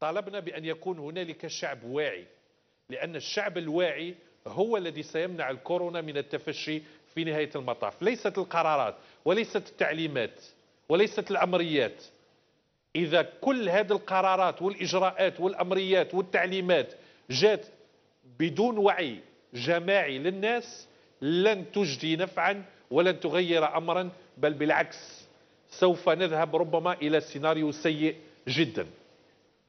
طالبنا بأن يكون هنالك شعب واعي لأن الشعب الواعي هو الذي سيمنع الكورونا من التفشي في نهاية المطاف ليست القرارات وليست التعليمات وليست الأمريات إذا كل هذه القرارات والإجراءات والأمريات والتعليمات جات بدون وعي جماعي للناس لن تجدي نفعا ولن تغير أمرا بل بالعكس سوف نذهب ربما إلى سيناريو سيء جدا